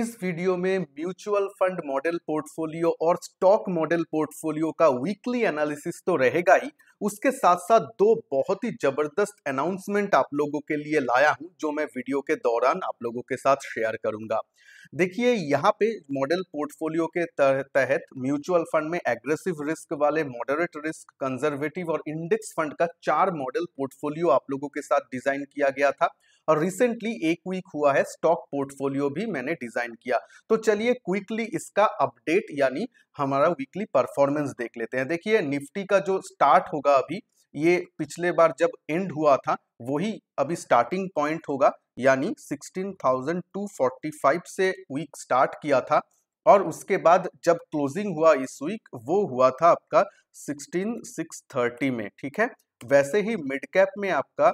इस वीडियो में mutual fund model portfolio और स्टॉक मॉडल पोर्टफोलियो का वीकली एनालिसिस तो रहेगा ही उसके साथ साथ दो बहुत ही जबरदस्त अनाउंसमेंट आप लोगों के लिए लाया हूं जो मैं वीडियो के दौरान आप लोगों के साथ शेयर करूंगा देखिए यहाँ पे मॉडल पोर्टफोलियो के तहत म्यूचुअल फंड में एग्रेसिव रिस्क वाले मॉडरेट रिस्क कंजर्वेटिव और इंडेक्स फंड का चार मॉडल पोर्टफोलियो आप लोगों के साथ डिजाइन किया गया था और रिसेंटली एक वीक हुआ है स्टॉक पोर्टफोलियो भी मैंने डिजाइन किया तो चलिए क्विकली इसका अपडेट यानी हमारा वीकली परफॉर्मेंस देख लेते हैं देखिए निफ्टी का जो स्टार्ट होगा अभी ये पिछले बार जब एंड हुआ था वही अभी स्टार्टिंग पॉइंट होगा यानी 16,245 से वीक स्टार्ट किया था और उसके बाद जब क्लोजिंग हुआ इस वीक वो हुआ था आपका 16,630 में ठीक है वैसे ही मिड कैप में आपका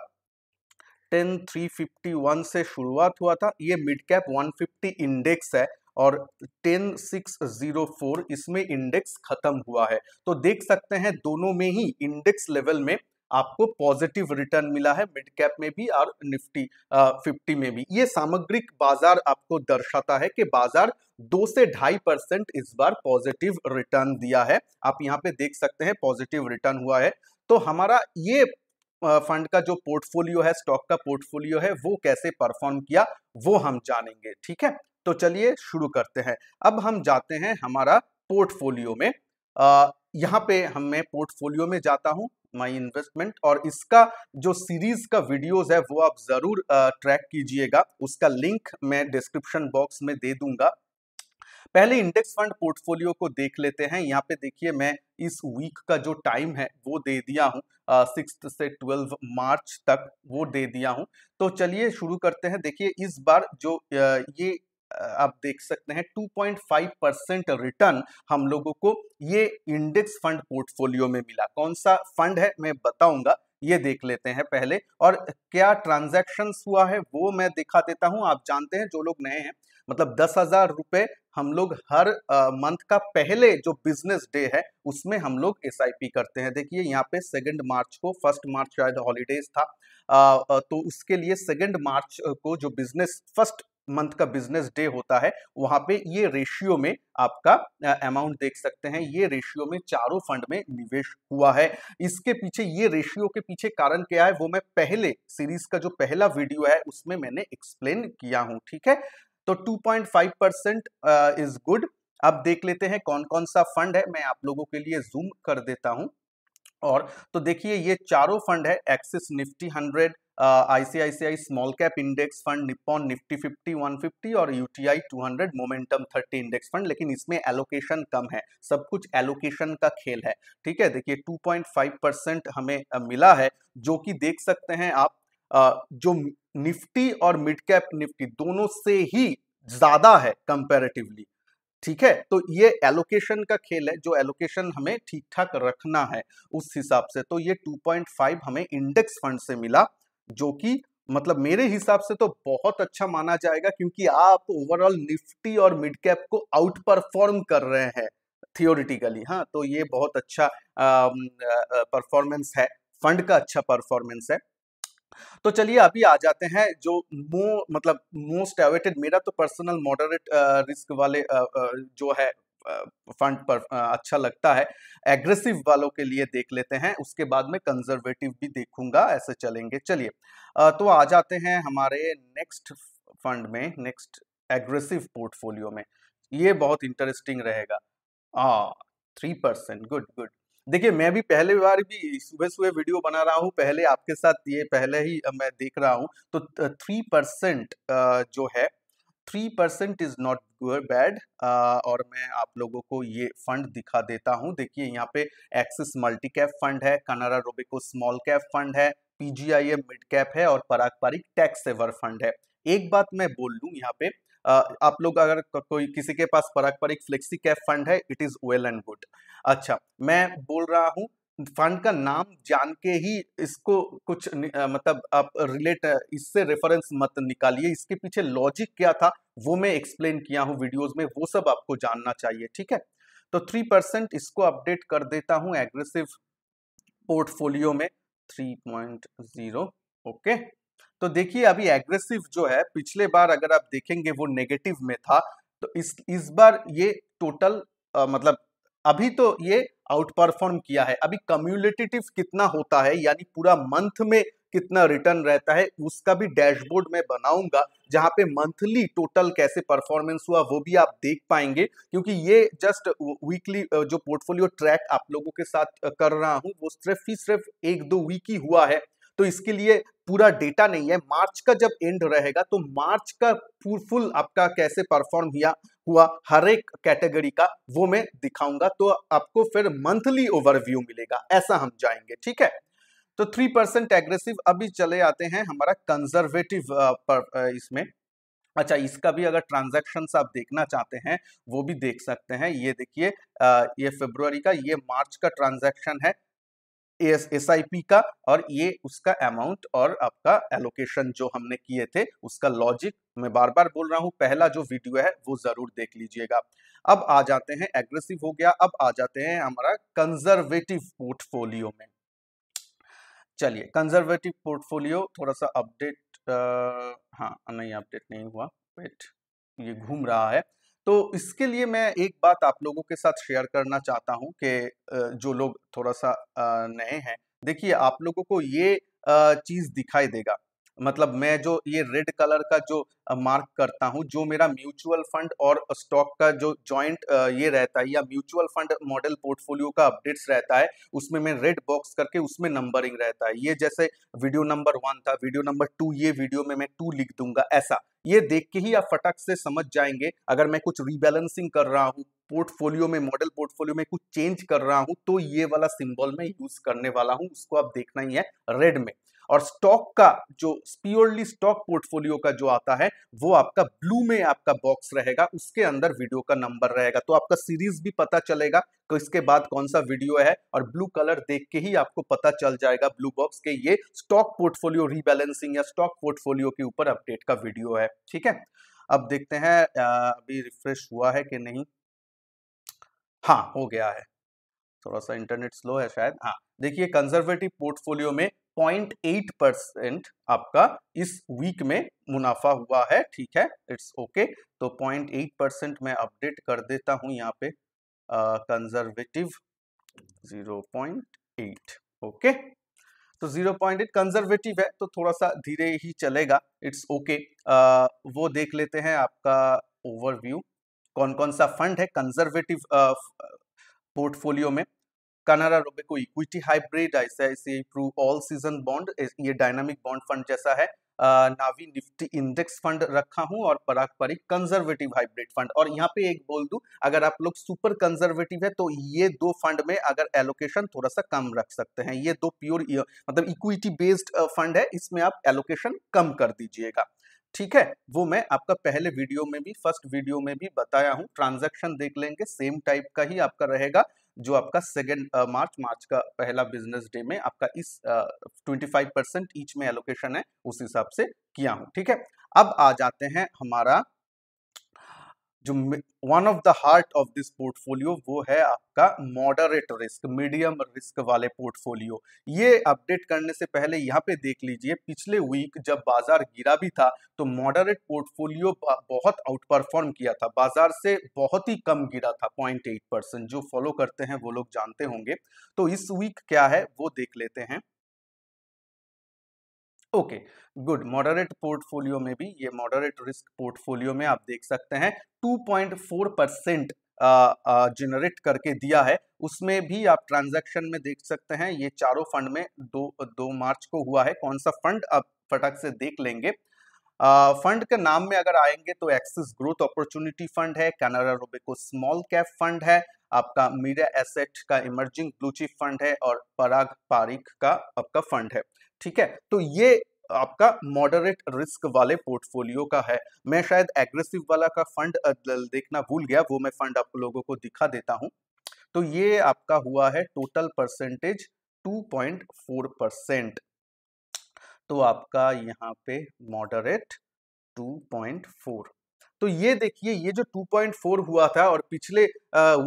टेन थ्री फिफ्टी वन से शुरुआत हुआ था ये mid cap one fifty index है और 10604 इसमें इंडेक्स खत्म हुआ है तो देख सकते हैं दोनों में ही इंडेक्स लेवल में आपको पॉजिटिव रिटर्न मिला है मिड कैप में भी और निफ्टी फिफ्टी में भी ये सामग्रिक बाजार आपको दर्शाता है कि बाजार दो से ढाई परसेंट इस बार पॉजिटिव रिटर्न दिया है आप यहाँ पे देख सकते हैं पॉजिटिव रिटर्न हुआ है तो हमारा ये फंड का जो पोर्टफोलियो है स्टॉक का पोर्टफोलियो है वो कैसे परफॉर्म किया वो हम जानेंगे ठीक है तो चलिए शुरू करते हैं अब हम जाते हैं हमारा पोर्टफोलियो में आ, यहाँ पे हम मैं पोर्टफोलियो में जाता हूँ माई इन्वेस्टमेंट और इसका जो सीरीज का वीडियोस है वो आप जरूर ट्रैक कीजिएगा उसका लिंक मैं डिस्क्रिप्शन बॉक्स में दे दूंगा पहले इंडेक्स फंड पोर्टफोलियो को देख लेते हैं यहाँ पे देखिए मैं इस वीक का जो टाइम है वो दे दिया हूँ सिक्स से ट्वेल्व मार्च तक वो दे दिया हूँ तो चलिए शुरू करते हैं देखिए इस बार जो ये आप देख सकते हैं 2.5 परसेंट रिटर्न हम लोगों को ये इंडेक्स फंड पोर्टफोलियो में मिला कौन सा फंड है मैं बताऊंगा ये देख लेते हैं पहले और क्या ट्रांजैक्शंस हुआ है वो मैं दिखा देता हूं आप जानते हैं जो लोग नए हैं मतलब दस हजार रुपये हम लोग हर मंथ का पहले जो बिजनेस डे है उसमें हम लोग एस करते हैं देखिए यहाँ पे सेकेंड मार्च को फर्स्ट मार्च शायद हॉलीडेज था आ, तो उसके लिए सेकेंड मार्च को जो बिजनेस फर्स्ट मंथ का बिजनेस डे होता है वहां पे ये रेशियो में आपका अमाउंट देख सकते हैं ये रेशियो में चारों फंड में निवेश हुआ है इसके पीछे ये रेशियो के पीछे कारण क्या है वो मैं पहले सीरीज का जो पहला वीडियो है उसमें मैंने एक्सप्लेन किया हूं ठीक है तो 2.5 परसेंट इज गुड अब देख लेते हैं कौन कौन सा फंड है मैं आप लोगों के लिए जूम कर देता हूं और तो देखिए ये चारों फंड है Axis Nifty hundred ICICI small cap index fund Nippon Nifty 50 150 और यूटीआई 200 मोमेंटम 30 इंडेक्स फंड लेकिन इसमें एलोकेशन कम है सब कुछ एलोकेशन का खेल है ठीक है देखिए 2.5 परसेंट हमें uh, मिला है जो कि देख सकते हैं आप uh, जो निफ्टी और मिड कैप निफ्टी दोनों से ही ज्यादा है कंपेरेटिवली ठीक है तो ये एलोकेशन का खेल है जो एलोकेशन हमें ठीक ठाक रखना है उस हिसाब से तो ये 2.5 हमें इंडेक्स फंड से मिला जो कि मतलब मेरे हिसाब से तो बहुत अच्छा माना जाएगा क्योंकि आप ओवरऑल निफ्टी और मिड कैप को आउट परफॉर्म कर रहे हैं थियोरिटिकली हाँ तो ये बहुत अच्छा परफॉर्मेंस है फंड का अच्छा परफॉर्मेंस है तो चलिए अभी आ जाते हैं जो मो मतलब मोस्ट एवेटेड मेरा तो पर्सनल मॉडरेट रिस्क वाले आ, आ, जो है फंड पर अच्छा लगता है एग्रेसिव वालों के लिए देख लेते हैं उसके बाद में कंजर्वेटिव भी देखूंगा ऐसे चलेंगे चलिए तो आ जाते हैं हमारे नेक्स्ट फंड में नेक्स्ट एग्रेसिव पोर्टफोलियो में ये बहुत इंटरेस्टिंग रहेगा थ्री परसेंट गुड गुड देखिए मैं भी पहले बार भी सुबह सुबह वीडियो बना रहा हूँ पहले आपके साथ ये पहले ही मैं देख रहा हूँ तो थ्री परसेंट जो है three percent is not bad और मैं आप लोगों को ये फंड दिखा देता हूँ देखिए यहाँ पे एक्सिस मल्टी कैप फंड है Canara Robeco small cap fund है पीजीआईएम मिड कैप है और पारंपरिक टैक्स सेवर फंड है एक बात मैं बोल लू यहाँ पे आप लोग अगर कोई किसी के पास पारंपरिक फ्लेक्सी कैप फंड है it is well and good अच्छा मैं बोल रहा हूँ फंड का नाम जान के ही इसको कुछ न, आ, मतलब आप रिलेट इससे रेफरेंस मत निकालिए इसके पीछे लॉजिक क्या था वो मैं एक्सप्लेन किया हूँ वीडियोस में वो सब आपको जानना चाहिए ठीक है तो थ्री परसेंट इसको अपडेट कर देता हूँ एग्रेसिव पोर्टफोलियो में थ्री पॉइंट जीरो ओके तो देखिए अभी एग्रेसिव जो है पिछले बार अगर आप देखेंगे वो नेगेटिव में था तो इस इस बार ये टोटल आ, मतलब अभी तो ये आउट परफॉर्म किया है अभी कम्युलेटेटिव कितना होता है यानी पूरा मंथ में कितना रिटर्न रहता है उसका भी डैशबोर्ड में बनाऊंगा जहां पे मंथली टोटल कैसे परफॉर्मेंस हुआ वो भी आप देख पाएंगे क्योंकि ये जस्ट वीकली जो पोर्टफोलियो ट्रैक आप लोगों के साथ कर रहा हूं वो सिर्फ ही सिर्फ एक दो वीक ही हुआ है तो इसके लिए पूरा डेटा नहीं है मार्च का जब एंड रहेगा तो मार्च का फुल आपका कैसे परफॉर्म किया हुआ हर एक कैटेगरी का वो मैं दिखाऊंगा तो आपको फिर मंथली ओवरव्यू मिलेगा ऐसा हम जाएंगे ठीक है तो थ्री परसेंट एग्रेसिव अभी चले आते हैं हमारा कंजर्वेटिव पर इसमें अच्छा इसका भी अगर ट्रांजेक्शन आप देखना चाहते हैं वो भी देख सकते हैं ये देखिए ये फेब्रुवरी का ये मार्च का ट्रांजेक्शन है एस का और ये उसका अमाउंट और आपका एलोकेशन जो हमने किए थे उसका लॉजिक मैं बार बार बोल रहा हूँ पहला जो वीडियो है वो जरूर देख लीजिएगा अब आ जाते हैं एग्रेसिव हो गया अब आ जाते हैं हमारा कंजर्वेटिव पोर्टफोलियो में चलिए कंजर्वेटिव पोर्टफोलियो थोड़ा सा अपडेट हाँ नहीं अपडेट नहीं हुआ वेट ये घूम रहा है तो इसके लिए मैं एक बात आप लोगों के साथ शेयर करना चाहता हूं कि जो लोग थोड़ा सा नए हैं देखिए आप लोगों को ये चीज़ दिखाई देगा मतलब मैं जो हम्म। ये रेड कलर का जो मार्क करता हूँ जो मेरा म्यूचुअल फंड और स्टॉक का जो जॉइंट ये रहता है या म्यूचुअल फंड मॉडल पोर्टफोलियो का अपडेट्स रहता है उसमें मैं रेड बॉक्स करके उसमें नंबरिंग रहता है ये जैसे वीडियो नंबर वन था वीडियो नंबर टू ये वीडियो में मैं टू लिख दूंगा ऐसा ये देख के ही आप फटक से समझ जाएंगे अगर मैं कुछ रिबैलेंसिंग कर रहा हूँ पोर्टफोलियो में मॉडल पोर्टफोलियो में कुछ चेंज कर रहा हूँ तो ये वाला सिंबल मैं यूज करने वाला हूँ उसको आप देखना ही है रेड में और स्टॉक का जो प्योरली स्टॉक पोर्टफोलियो का जो आता है वो आपका ब्लू में आपका बॉक्स रहेगा उसके अंदर वीडियो का नंबर रहेगा तो आपका सीरीज भी पता चलेगा कि इसके बाद कौन सा वीडियो है और ब्लू कलर देख के ही आपको पता चल जाएगा ब्लू बॉक्स के ये स्टॉक पोर्टफोलियो रीबैलेंसिंग या स्टॉक पोर्टफोलियो के ऊपर अपडेट का वीडियो है ठीक है अब देखते हैं अभी रिफ्रेश हुआ है कि नहीं हाँ हो गया है थोड़ा सा इंटरनेट स्लो है शायद हाँ देखिए कंजर्वेटिव पोर्टफोलियो में 0.8 परसेंट आपका इस वीक में मुनाफा हुआ है ठीक है इट्स ओके okay. तो 0.8 परसेंट मैं अपडेट कर देता हूं यहाँ पे conservative zero point eight okay तो जीरो पॉइंट एट कंजर्वेटिव है तो थोड़ा सा धीरे ही चलेगा इट्स ओके okay. वो देख लेते हैं आपका ओवरव्यू कौन कौन सा फंड है कंजर्वेटिव पोर्टफोलियो में कनाडा रुपए को equity hybrid ICICI Pru all season bond ये डायनामिक बॉन्ड फंड जैसा है नावी निफ्टी इंडेक्स फंड रखा हूं और पारंपरिक कंजर्वेटिव हाइब्रिड फंड और यहाँ पे एक बोल दू अगर आप लोग सुपर कंजर्वेटिव है तो ये दो फंड में अगर एलोकेशन थोड़ा सा कम रख सकते हैं ये दो प्योर मतलब इक्विटी बेस्ड फंड है इसमें आप एलोकेशन कम कर दीजिएगा ठीक है वो मैं आपका पहले वीडियो में भी फर्स्ट वीडियो में भी बताया हूँ ट्रांजैक्शन देख लेंगे सेम टाइप का ही आपका रहेगा जो आपका सेकेंड मार्च मार्च का पहला बिजनेस डे में आपका इस ट्वेंटी फाइव परसेंट ईच में एलोकेशन है उस हिसाब से किया हूँ ठीक है अब आ जाते हैं हमारा जो one of the heart of this portfolio वो है आपका मॉडरेट रिस्क मीडियम रिस्क वाले पोर्टफोलियो ये अपडेट करने से पहले यहाँ पे देख लीजिए पिछले वीक जब बाजार गिरा भी था तो मॉडरेट पोर्टफोलियो बहुत आउट परफॉर्म किया था बाजार से बहुत ही कम गिरा था पॉइंट एट परसेंट जो फॉलो करते हैं वो लोग जानते होंगे तो इस वीक क्या है वो देख लेते हैं ओके गुड मॉडरेट पोर्टफोलियो में भी ये मॉडरेट रिस्क पोर्टफोलियो में आप देख सकते हैं 2.4 परसेंट जनरेट करके दिया है उसमें भी आप ट्रांजैक्शन में देख सकते हैं ये चारों फंड में दो दो मार्च को हुआ है कौन सा फंड आप फटक से देख लेंगे फंड के नाम में अगर आएंगे तो एक्सिस ग्रोथ अपॉर्चुनिटी फंड है Canara Robeco small cap fund है आपका मीडिया एसेट का इमर्जिंग ब्लू फंड है और पराग पारिक का आपका फंड है ठीक है तो ये आपका मॉडरेट रिस्क वाले पोर्टफोलियो का है मैं शायद एग्रेसिव वाला का फंड देखना भूल गया वो मैं फंड आप लोगों को दिखा देता हूं तो ये आपका हुआ है टोटल परसेंटेज 2.4 परसेंट तो आपका यहाँ पे मॉडरेट 2.4 तो ये देखिए ये जो 2.4 हुआ था और पिछले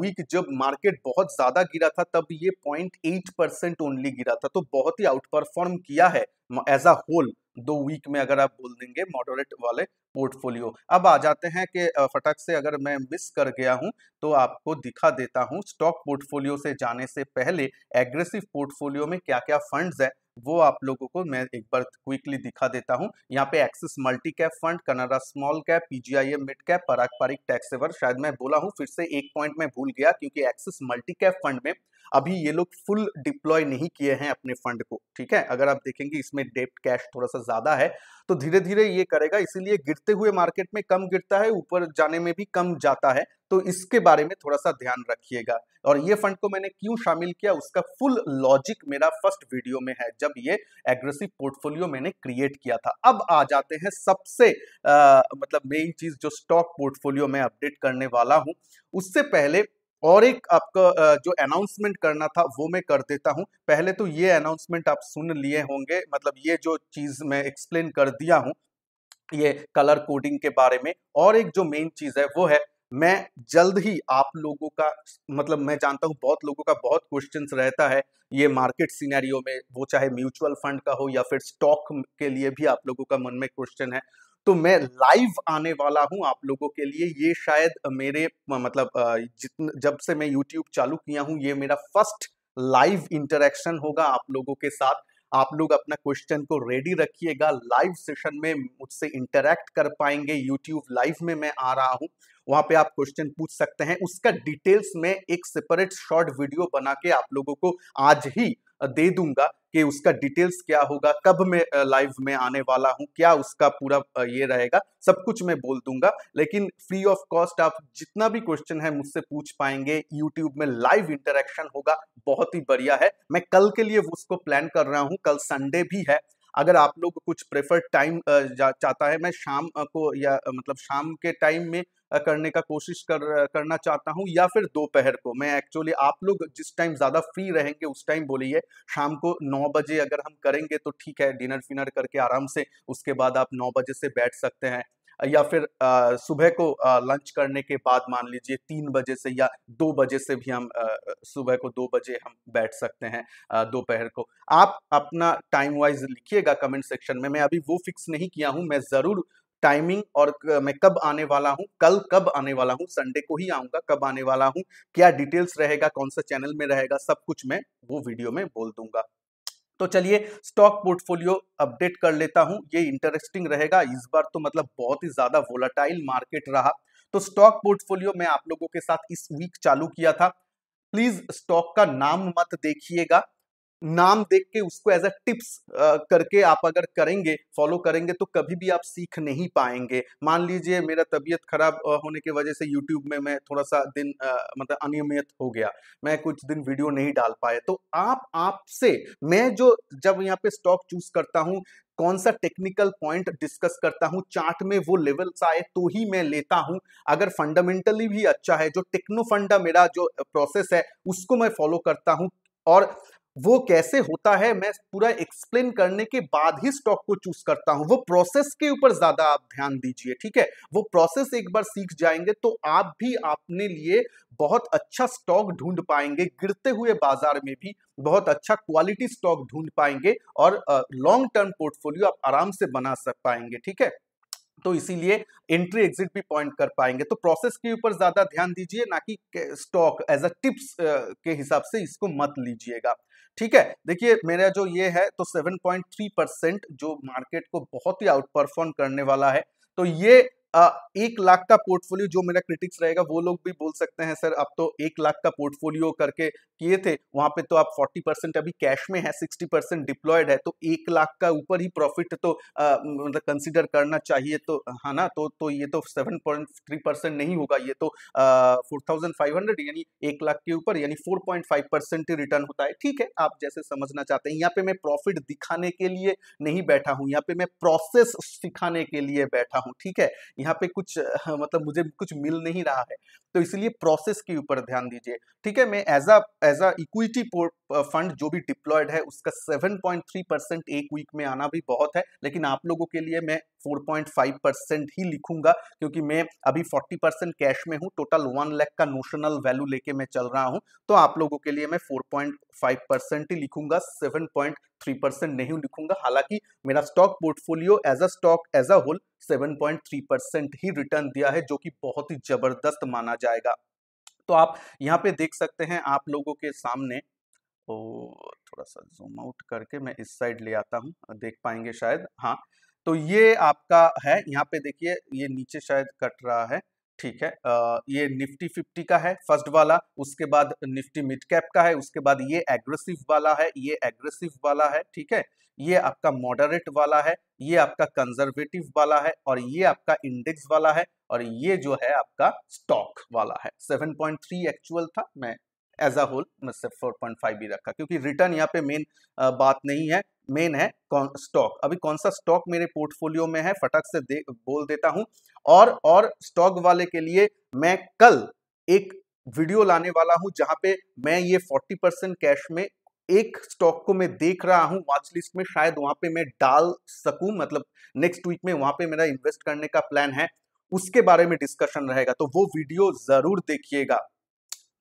वीक जब मार्केट बहुत ज्यादा गिरा था तब ये 0.8 परसेंट ओनली गिरा था तो बहुत ही आउट परफॉर्म किया है एज अ होल दो वीक में अगर आप बोल देंगे मॉडरेट वाले पोर्टफोलियो अब आ जाते हैं कि फटक से अगर मैं मिस कर गया हूं तो आपको दिखा देता हूं स्टॉक पोर्टफोलियो से जाने से पहले एग्रेसिव पोर्टफोलियो में क्या क्या फंड्स है वो आप लोगों को मैं एक बार क्विकली दिखा देता हूँ यहाँ पे Axis multi cap fund Canara small cap PGIM mid cap पारंपरिक टैक्स सेवर शायद मैं बोला हूँ फिर से एक पॉइंट में भूल गया क्योंकि एक्सिस मल्टी कैप फंड में अभी ये लोग फुल डिप्लॉय नहीं किए हैं अपने फंड को ठीक है अगर आप देखेंगे इसमें डेप्ट कैश थोड़ा सा ज्यादा है तो धीरे धीरे ये करेगा इसीलिए गिरते हुए मार्केट में कम गिरता है ऊपर जाने में भी कम जाता है तो इसके बारे में थोड़ा सा ध्यान रखिएगा और ये फंड को मैंने क्यों शामिल किया उसका फुल लॉजिक मेरा फर्स्ट वीडियो में है जब ये एग्रेसिव पोर्टफोलियो मैंने क्रिएट किया था अब आ जाते हैं सबसे आ, मतलब मेन चीज जो स्टॉक पोर्टफोलियो में अपडेट करने वाला हूं उससे पहले और एक आपका जो अनाउंसमेंट करना था वो मैं कर देता हूँ पहले तो ये अनाउंसमेंट आप सुन लिए होंगे मतलब ये जो चीज़ मैं एक्सप्लेन कर दिया हूँ ये कलर कोडिंग के बारे में और एक जो मेन चीज़ है वो है मैं जल्द ही आप लोगों का मतलब मैं जानता हूँ बहुत लोगों का बहुत क्वेश्चन रहता है ये मार्केट सिनेरियो में वो चाहे म्यूचुअल फंड का हो या फिर स्टॉक के लिए भी आप लोगों का मन में क्वेश्चन है तो मैं लाइव आने वाला हूं आप लोगों के लिए ये शायद मेरे मतलब जितन जब से मैं यूट्यूब चालू किया हूं ये मेरा फर्स्ट लाइव इंटरेक्शन होगा आप लोगों के साथ आप लोग अपना क्वेश्चन को रेडी रखिएगा लाइव सेशन में मुझसे इंटरेक्ट कर पाएंगे यूट्यूब लाइव में मैं आ रहा हूँ वहां पे आप क्वेश्चन पूछ सकते हैं उसका डिटेल्स में एक सेपरेट शॉर्ट वीडियो बना के आप लोगों को आज ही दे दूंगा कि उसका डिटेल्स क्या होगा कब मैं लाइव में आने वाला हूँ क्या उसका पूरा ये रहेगा सब कुछ मैं बोल दूंगा लेकिन फ्री ऑफ कॉस्ट आप जितना भी क्वेश्चन है मुझसे पूछ पाएंगे यूट्यूब में लाइव इंटरेक्शन होगा बहुत ही बढ़िया है मैं कल के लिए उसको प्लान कर रहा हूँ कल संडे भी है अगर आप लोग कुछ प्रेफर्ड टाइम चाहता है मैं शाम को या मतलब शाम के टाइम में करने का कोशिश कर करना चाहता हूँ या फिर दोपहर को मैं एक्चुअली आप लोग जिस टाइम ज़्यादा फ्री रहेंगे उस टाइम बोलिए शाम को नौ बजे अगर हम करेंगे तो ठीक है डिनर फिनर करके आराम से उसके बाद आप नौ बजे से बैठ सकते हैं या फिर सुबह को लंच करने के बाद मान लीजिए तीन बजे से या दो बजे से भी हम सुबह को दो बजे हम बैठ सकते हैं दोपहर को आप अपना टाइम वाइज लिखिएगा कमेंट सेक्शन में मैं अभी वो फिक्स नहीं किया हूँ मैं ज़रूर टाइमिंग और मैं कब आने वाला हूँ कल कब आने वाला हूँ संडे को ही आऊँगा कब आने वाला हूँ क्या डिटेल्स रहेगा कौन सा चैनल में रहेगा सब कुछ मैं वो वीडियो में बोल दूंगा तो चलिए स्टॉक पोर्टफोलियो अपडेट कर लेता हूं ये इंटरेस्टिंग रहेगा इस बार तो मतलब बहुत ही ज्यादा वोलाटाइल मार्केट रहा तो स्टॉक पोर्टफोलियो मैं आप लोगों के साथ इस वीक चालू किया था प्लीज स्टॉक का नाम मत देखिएगा नाम देख के उसको एज अ टिप्स करके आप अगर करेंगे फॉलो करेंगे तो कभी भी आप सीख नहीं पाएंगे मान लीजिए मेरा तबीयत खराब होने की वजह से यूट्यूब में मैं थोड़ा सा दिन मतलब अनियमित हो गया मैं कुछ दिन वीडियो नहीं डाल पाया तो आप आपसे मैं जो जब यहाँ पे स्टॉक चूज करता हूँ कौन सा टेक्निकल पॉइंट डिस्कस करता हूँ चार्ट में वो लेवल्स आए तो ही मैं लेता हूँ अगर फंडामेंटली भी अच्छा है जो टेक्नो फंडा मेरा जो प्रोसेस है उसको मैं फॉलो करता हूँ और वो कैसे होता है मैं पूरा एक्सप्लेन करने के बाद ही स्टॉक को चूज करता हूं वो प्रोसेस के ऊपर ज्यादा आप ध्यान दीजिए ठीक है वो प्रोसेस एक बार सीख जाएंगे तो आप भी अपने लिए बहुत अच्छा स्टॉक ढूंढ पाएंगे गिरते हुए बाजार में भी बहुत अच्छा क्वालिटी स्टॉक ढूंढ पाएंगे और लॉन्ग टर्म पोर्टफोलियो आप आराम से बना सक पाएंगे ठीक है तो इसीलिए एंट्री एग्जिट भी पॉइंट कर पाएंगे तो प्रोसेस के ऊपर ज्यादा ध्यान दीजिए ना कि स्टॉक एज अ टिप्स के हिसाब से इसको मत लीजिएगा ठीक है देखिए मेरा जो ये है तो 7.3 परसेंट जो मार्केट को बहुत ही आउट परफॉर्म करने वाला है तो ये एक लाख का पोर्टफोलियो जो मेरा क्रिटिक्स रहेगा वो लोग भी बोल सकते हैं सर आप तो एक लाख का पोर्टफोलियो करके किए थे वहां पे तो आप फोर्टी परसेंट अभी कैश में है सिक्सटी परसेंट डिप्लॉयड है तो एक लाख का ऊपर ही प्रॉफिट तो मतलब कंसिडर करना चाहिए तो है हाँ ना तो तो ये तो सेवन पॉइंट थ्री परसेंट नहीं होगा ये तो फोर थाउजेंड फाइव हंड्रेड यानी एक लाख के ऊपर यानी फोर पॉइंट फाइव परसेंट ही रिटर्न होता है ठीक है आप जैसे समझना चाहते हैं यहाँ पे मैं प्रॉफिट दिखाने के लिए नहीं बैठा हूँ यहाँ पे मैं प्रोसेस सिखाने के लिए बैठा हूँ ठीक है यहाँ पे कुछ हाँ, मतलब मुझे कुछ मिल नहीं रहा है तो इसलिए प्रोसेस के ऊपर ध्यान दीजिए ठीक है मैं as a as a equity fund जो भी डिप्लॉयड है उसका 7.3 परसेंट एक वीक में आना भी बहुत है लेकिन आप लोगों के लिए मैं 4.5 परसेंट ही लिखूंगा क्योंकि मैं अभी 40 परसेंट कैश में हूं टोटल वन लैख का नोशनल वैल्यू लेके मैं चल रहा हूं तो आप लोगों के लिए मैं 4.5 परसेंट ही लिखूंगा 7.3 परसेंट नहीं लिखूंगा हालांकि मेरा stock portfolio as a stock as a whole 7.3 percent ही रिटर्न दिया है जो कि बहुत ही जबरदस्त माना जाएगा तो आप यहाँ पे देख सकते हैं आप लोगों के सामने ओ थोड़ा सा जूम आउट करके मैं इस साइड ले आता हूँ देख पाएंगे शायद हाँ तो ये आपका है यहाँ पे देखिए ये नीचे शायद कट रहा है ठीक है ये निफ्टी फिफ्टी का है फर्स्ट वाला उसके बाद निफ्टी मिड कैप का है उसके बाद ये एग्रेसिव वाला है ये एग्रेसिव वाला है ठीक है ये आपका मॉडरेट वाला है ये आपका कंजर्वेटिव वाला है और ये आपका इंडेक्स वाला है और ये जो है आपका स्टॉक वाला है 7.3 एक्चुअल था मैं एज अ होल मैं सिर्फ 4.5 भी रखा क्योंकि रिटर्न यहाँ पे मेन बात नहीं है मेन है स्टॉक अभी कौन सा स्टॉक मेरे पोर्टफोलियो में है फटक से दे, बोल देता हूं और और स्टॉक वाले के लिए मैं कल एक वीडियो लाने वाला हूं जहां पे मैं ये 40 परसेंट कैश में एक स्टॉक को मैं देख रहा हूं वॉच लिस्ट में शायद वहां पे मैं डाल सकूं मतलब नेक्स्ट वीक में वहां पे मेरा इन्वेस्ट करने का प्लान है उसके बारे में डिस्कशन रहेगा तो वो वीडियो जरूर देखिएगा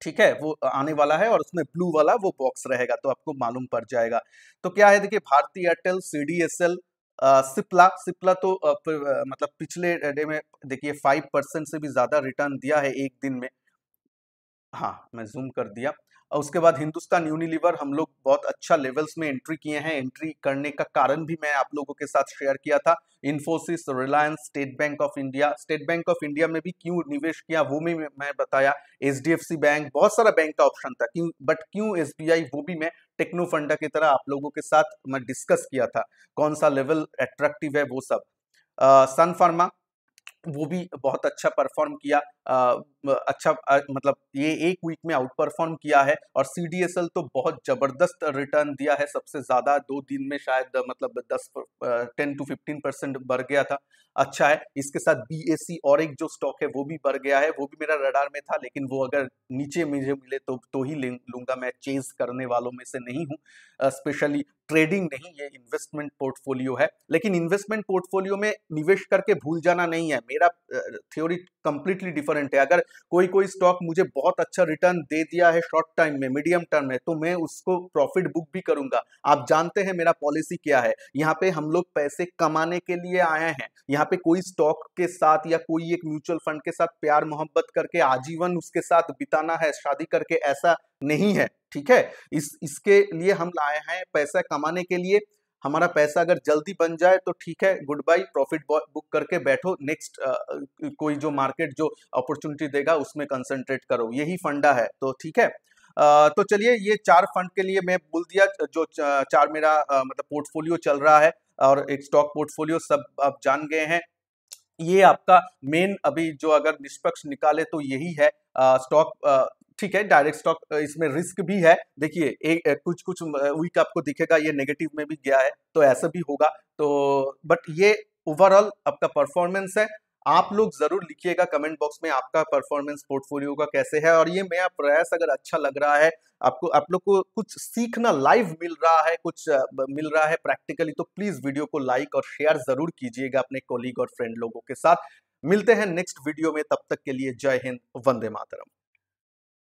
ठीक है वो आने वाला है और उसमें ब्लू वाला वो बॉक्स रहेगा तो आपको मालूम पड़ जाएगा तो क्या है देखिए भारतीय Airtel C D S L Cipla Cipla तो आ, आ, मतलब पिछले डे में देखिए फाइव परसेंट से भी ज़्यादा रिटर्न दिया है एक दिन में हाँ मैं जूम कर दिया उसके बाद हिंदुस्तान यूनिलीवर हम लोग बहुत अच्छा लेवल्स में एंट्री किए हैं एंट्री करने का कारण भी मैं आप लोगों के साथ शेयर किया था Infosys Reliance State Bank of India State Bank of India में भी क्यों निवेश किया वो भी मैं बताया H D F C bank बहुत सारा बैंक का ऑप्शन था क्यों बट क्यों एस बी आई वो भी मैं टेक्नो फंडा की तरह आप लोगों के साथ मैं डिस्कस किया था कौन सा लेवल एट्रैक्टिव है वो सब सन फार्मा वो भी बहुत अच्छा परफॉर्म किया आ, अच्छा आ, मतलब ये एक वीक में आउट परफॉर्म किया है और सी डी एस एल तो बहुत जबरदस्त रिटर्न दिया है सबसे ज़्यादा दो दिन में शायद मतलब दस टेन टू फिफ्टीन परसेंट बढ़ गया था अच्छा है इसके साथ बी एस सी और एक जो स्टॉक है वो भी बढ़ गया है वो भी मेरा रडार में था लेकिन वो अगर नीचे मुझे मिले तो तो ही लूंगा मैं चेज करने वालों में से नहीं हूँ स्पेशली ट्रेडिंग नहीं ये इन्वेस्टमेंट पोर्टफोलियो है लेकिन इन्वेस्टमेंट पोर्टफोलियो में निवेश करके भूल जाना नहीं है मेरा थ्योरी कंप्लीटली डिफरेंट है अगर कोई कोई स्टॉक मुझे बहुत अच्छा रिटर्न दे दिया है शॉर्ट टाइम में मीडियम टर्म में तो मैं उसको प्रॉफिट बुक भी करूंगा आप जानते हैं मेरा पॉलिसी क्या है यहाँ पे हम लोग पैसे कमाने के लिए आए हैं यहाँ पे कोई स्टॉक के साथ या कोई एक म्यूचुअल फंड के साथ प्यार मोहब्बत करके आजीवन उसके साथ बिताना है शादी करके ऐसा नहीं है ठीक है इस इसके लिए हम लाए हैं पैसा कमाने के लिए हमारा पैसा अगर जल्दी बन जाए तो ठीक है गुड बाई प्रॉफिट बुक करके बैठो नेक्स्ट कोई जो मार्केट जो अपॉर्चुनिटी देगा उसमें कंसंट्रेट करो यही फंडा है तो ठीक है आ, तो चलिए ये चार फंड के लिए मैं बोल दिया जो चार मेरा मतलब पोर्टफोलियो चल रहा है और एक स्टॉक पोर्टफोलियो सब आप जान गए हैं ये आपका मेन अभी जो अगर निष्पक्ष निकाले तो यही है स्टॉक ठीक है डायरेक्ट स्टॉक इसमें रिस्क भी है देखिए कुछ कुछ वीक आपको दिखेगा ये नेगेटिव में भी गया है तो ऐसा भी होगा तो बट ये ओवरऑल आपका परफॉर्मेंस है आप लोग जरूर लिखिएगा कमेंट बॉक्स में आपका परफॉर्मेंस पोर्टफोलियो का कैसे है और ये मेरा प्रयास अगर अच्छा लग रहा है आपको आप लोग को कुछ सीखना लाइव मिल रहा है कुछ मिल रहा है प्रैक्टिकली तो प्लीज वीडियो को लाइक और शेयर जरूर कीजिएगा अपने कोलीग और फ्रेंड लोगों के साथ मिलते हैं नेक्स्ट वीडियो में तब तक के लिए जय हिंद वंदे मातरम